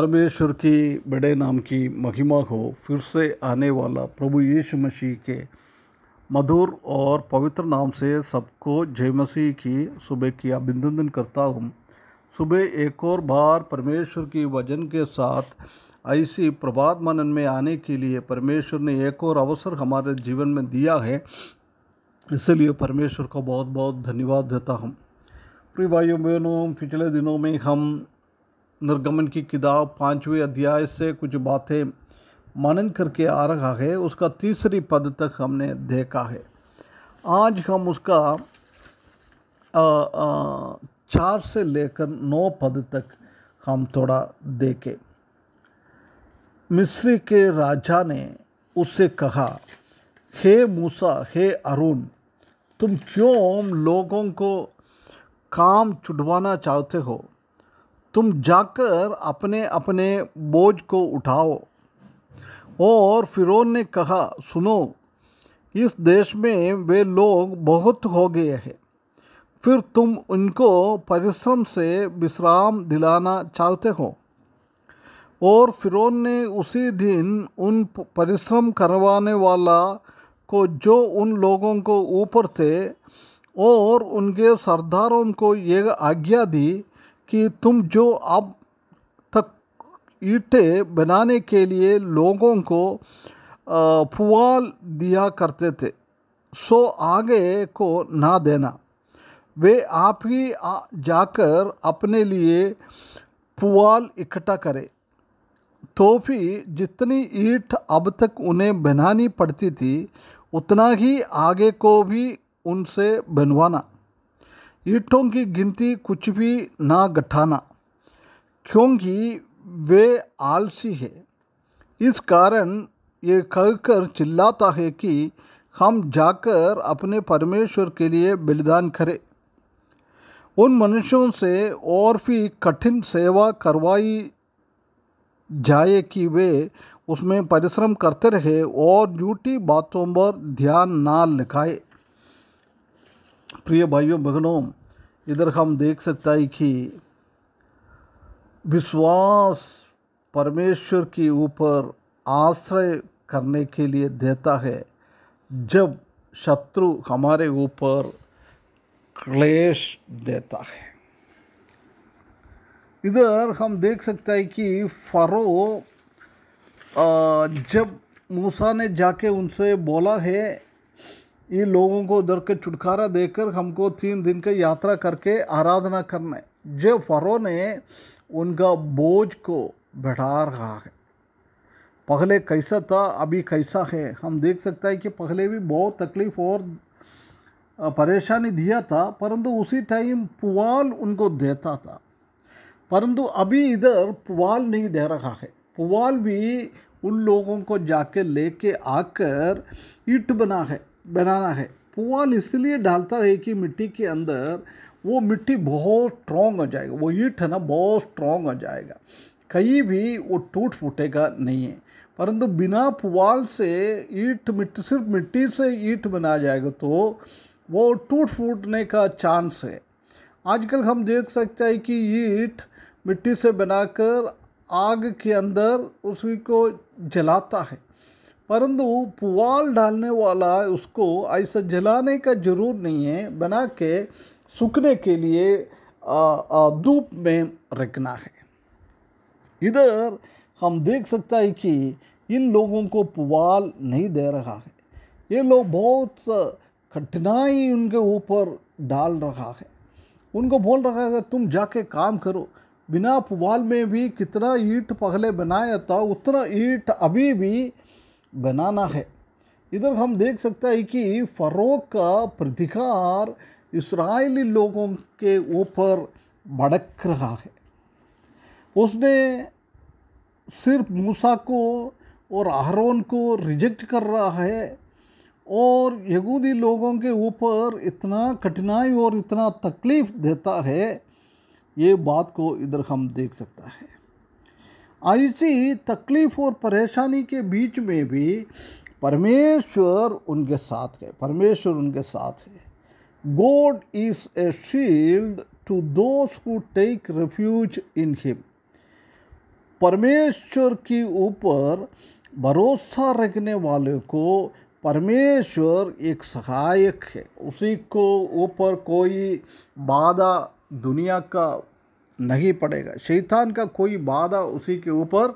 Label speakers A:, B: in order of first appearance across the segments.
A: परमेश्वर की बड़े नाम की महिमा हो फिर से आने वाला प्रभु यीशु मसीह के मधुर और पवित्र नाम से सबको जय मसीह की सुबह की अभिनंदन करता हूँ सुबह एक और बार परमेश्वर की वजन के साथ ऐसी प्रभात मनन में आने के लिए परमेश्वर ने एक और अवसर हमारे जीवन में दिया है इसलिए परमेश्वर को बहुत बहुत धन्यवाद देता हूँ प्रिय भाइयों बहनों पिछले दिनों में हम निर्गमन की किताब पाँचवें अध्याय से कुछ बातें मनन करके आ रहा है उसका तीसरी पद तक हमने देखा है आज हम उसका आ, आ, चार से लेकर नौ पद तक हम थोड़ा देखें मिस्री के राजा ने उससे कहा हे मूसा हे अरुण तुम क्यों लोगों को काम छुटवाना चाहते हो तुम जाकर अपने अपने बोझ को उठाओ और फिरौन ने कहा सुनो इस देश में वे लोग बहुत हो गए हैं फिर तुम उनको परिश्रम से विश्राम दिलाना चाहते हो और फिरौन ने उसी दिन उन परिश्रम करवाने वाला को जो उन लोगों को ऊपर थे और उनके सरदारों को ये आज्ञा दी कि तुम जो अब तक ईटे बनाने के लिए लोगों को पुआल दिया करते थे सो आगे को ना देना वे आप ही जाकर अपने लिए पुआल इकट्ठा करें तो भी जितनी ईट अब तक उन्हें बनानी पड़ती थी उतना ही आगे को भी उनसे बनवाना ईटों की गिनती कुछ भी ना गठाना क्योंकि वे आलसी है इस कारण ये कहकर चिल्लाता है कि हम जाकर अपने परमेश्वर के लिए बलिदान करें उन मनुष्यों से और भी कठिन सेवा करवाई जाए कि वे उसमें परिश्रम करते रहे और झूठी बातों पर ध्यान ना लगाए प्रिय भाइयों बहनों इधर हम देख सकता है कि विश्वास परमेश्वर के ऊपर आश्रय करने के लिए देता है जब शत्रु हमारे ऊपर क्लेश देता है इधर हम देख सकते हैं कि फ़रो जब मूसा ने जाके उनसे बोला है ये लोगों को उधर के छुटकारा देकर हमको तीन दिन की यात्रा करके आराधना करना है जो फरों ने उनका बोझ को बढ़ा रहा है पहले कैसा था अभी कैसा है हम देख सकते हैं कि पहले भी बहुत तकलीफ और परेशानी दिया था परंतु उसी टाइम पुआल उनको देता था परंतु अभी इधर पुआल नहीं दे रहा है पुआल भी उन लोगों को जाके लेके आकर ईट बना है बनाना है पुआल इसलिए डालता है कि मिट्टी के अंदर वो मिट्टी बहुत स्ट्रॉन्ग हो जाएगा वो ईट है ना बहुत स्ट्रॉन्ग हो जाएगा कहीं भी वो टूट फूटेगा नहीं है परंतु बिना पुआल से ईट मिट्टी सिर्फ मिट्टी से ईट बना जाएगा तो वो टूट फूटने का चांस है आजकल हम देख सकते हैं कि ईट मिट्टी से बनाकर आग के अंदर उसी को जलाता है परंतु पुआल डालने वाला उसको ऐसा जलाने का ज़रूर नहीं है बना के सूखने के लिए धूप में रखना है इधर हम देख सकता है कि इन लोगों को पुआल नहीं दे रहा है ये लोग बहुत कठिनाई उनके ऊपर डाल रहा है उनको बोल रहा है तुम जाके काम करो बिना पुआल में भी कितना ईट पहले बनाया था उतना ईट अभी भी बनाना है इधर हम देख सकते हैं कि फ़रोग का प्रतिकार इसराइली लोगों के ऊपर भड़क रहा है उसने सिर्फ मूसा को और आहरोन को रिजेक्ट कर रहा है और यहूदी लोगों के ऊपर इतना कठिनाई और इतना तकलीफ़ देता है ये बात को इधर हम देख सकता है ऐसी तकलीफ़ और परेशानी के बीच में भी परमेश्वर उनके साथ है परमेश्वर उनके साथ है God is a shield to those who take refuge in him परमेश्वर के ऊपर भरोसा रखने वाले को परमेश्वर एक सहायक है उसी को ऊपर कोई बाधा दुनिया का नहीं पड़ेगा शैतान का कोई बाधा उसी के ऊपर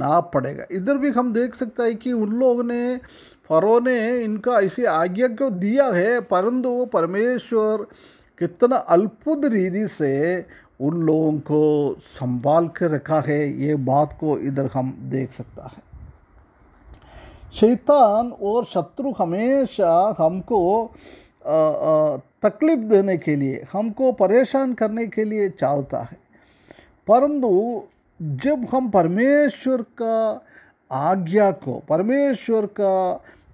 A: ना पड़ेगा इधर भी हम देख सकते हैं कि उन लोग ने फरो ने इनका ऐसी आज्ञा क्यों दिया है परंतु वो परमेश्वर कितना अल्पुद रीति से उन लोगों को संभाल कर रखा है ये बात को इधर हम देख सकता है शैतान और शत्रु हमेशा हमको तकलीफ देने के लिए हमको परेशान करने के लिए चाहता है परंतु जब हम परमेश्वर का आज्ञा को परमेश्वर का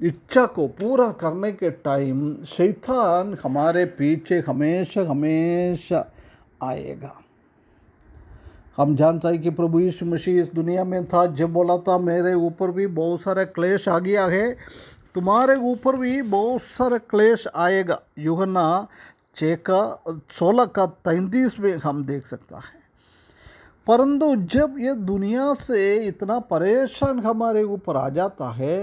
A: इच्छा को पूरा करने के टाइम शैतान हमारे पीछे हमेशा हमेशा आएगा हम जानते हैं कि प्रभु यीशु मसीह इस दुनिया में था जब बोला था मेरे ऊपर भी बहुत सारा क्लेश आ गया है तुम्हारे ऊपर भी बहुत सारा क्लेश आएगा युगना छः का सोलह का तैंतीस में हम देख सकता है परंतु जब ये दुनिया से इतना परेशान हमारे ऊपर आ जाता है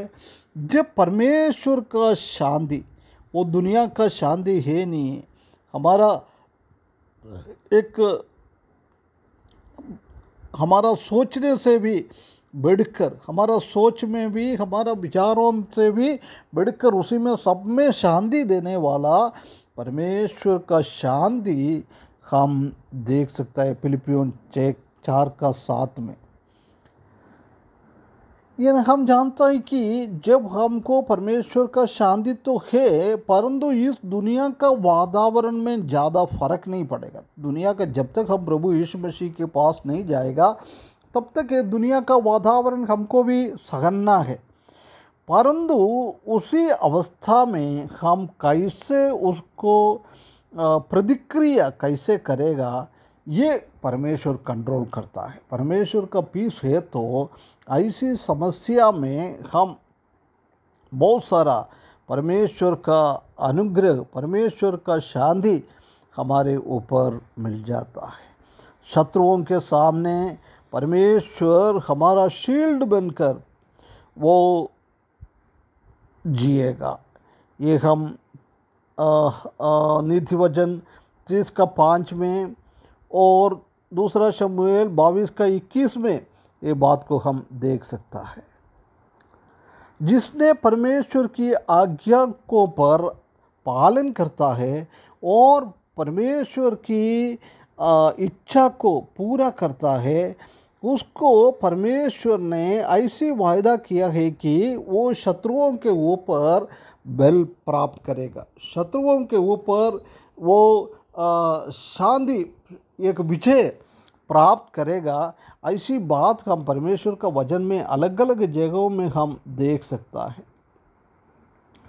A: जब परमेश्वर का शांति वो दुनिया का शांति है नहीं हमारा एक हमारा सोचने से भी बढ़कर हमारा सोच में भी हमारा विचारों से भी बढ़कर उसी में सब में शांति देने वाला परमेश्वर का शांति हम देख सकता है फिलिपियन चेक चार का साथ में ये हम जानते हैं कि जब हमको परमेश्वर का शांति तो है परंतु इस दुनिया का वातावरण में ज़्यादा फर्क नहीं पड़ेगा दुनिया का जब तक हम प्रभु यीशु मसीह के पास नहीं जाएगा तब तक दुनिया का वातावरण हमको भी सघनना है परंतु उसी अवस्था में हम कैसे उसको प्रतिक्रिया कैसे करेगा ये परमेश्वर कंट्रोल करता है परमेश्वर का पीस है तो ऐसी समस्या में हम बहुत सारा परमेश्वर का अनुग्रह परमेश्वर का शांति हमारे ऊपर मिल जाता है शत्रुओं के सामने परमेश्वर हमारा शील्ड बनकर वो जिएगा ये हम निधि वजन तीस का पाँच में और दूसरा शमुएल बाईस का इक्कीस में ये बात को हम देख सकता है जिसने परमेश्वर की आज्ञा को पर पालन करता है और परमेश्वर की इच्छा को पूरा करता है उसको परमेश्वर ने ऐसी वायदा किया है कि वो शत्रुओं के ऊपर बल प्राप्त करेगा शत्रुओं के ऊपर वो शांति एक विजय प्राप्त करेगा ऐसी बात हम परमेश्वर का वजन में अलग अलग जगहों में हम देख सकता है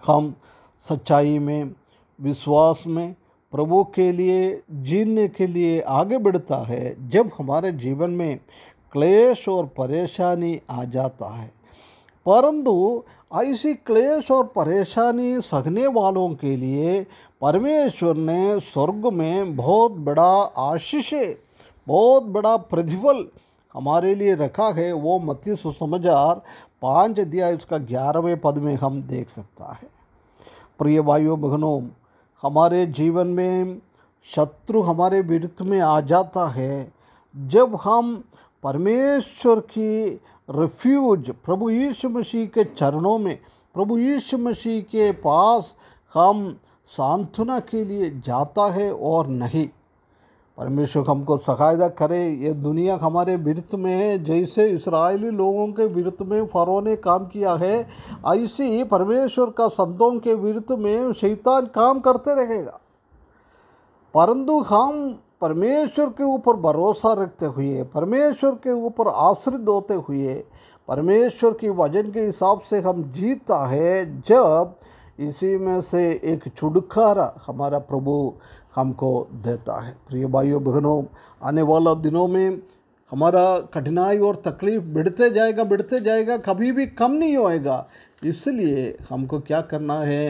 A: हम सच्चाई में विश्वास में प्रभु के लिए जीने के लिए आगे बढ़ता है जब हमारे जीवन में क्लेश और परेशानी आ जाता है परंतु ऐसी क्लेश और परेशानी सहने वालों के लिए परमेश्वर ने स्वर्ग में बहुत बड़ा आशीष बहुत बड़ा प्रतिफल हमारे लिए रखा है वो मत्ती सुसमाचार पाँच अध्याय उसका ग्यारहवें पद में हम देख सकता है प्रिय भाइयों बहनों हमारे जीवन में शत्रु हमारे विरुद्ध में आ जाता है जब हम परमेश्वर की रिफ्यूज प्रभु यीशु मसीह के चरणों में प्रभु यीशु मसीह के पास हम सांत्वना के लिए जाता है और नहीं परमेश्वर हमको सहायता करे ये दुनिया हमारे विरुद्ध में है जैसे इसराइली लोगों के विरुद्ध में फरों ने काम किया है ऐसे ही परमेश्वर का संतों के विरुद्ध में शैतान काम करते रहेगा परंतु हम परमेश्वर के ऊपर भरोसा रखते हुए परमेश्वर के ऊपर आश्रित होते हुए परमेश्वर की वजन के हिसाब से हम जीता है जब इसी में से एक छुटकारा हमारा प्रभु हमको देता है प्रिय भाइयों बहनों आने वाले दिनों में हमारा कठिनाई और तकलीफ़ बढ़ते जाएगा बढ़ते जाएगा कभी भी कम नहीं होएगा इसलिए हमको क्या करना है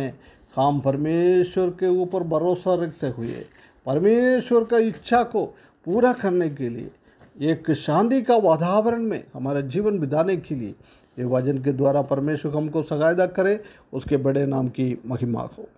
A: हम परमेश्वर के ऊपर भरोसा रखते हुए परमेश्वर का इच्छा को पूरा करने के लिए एक शांति का वातावरण में हमारा जीवन बिताने के लिए ये वजन के द्वारा परमेश्वर हमको सगायदा करे उसके बड़े नाम की महिमा हो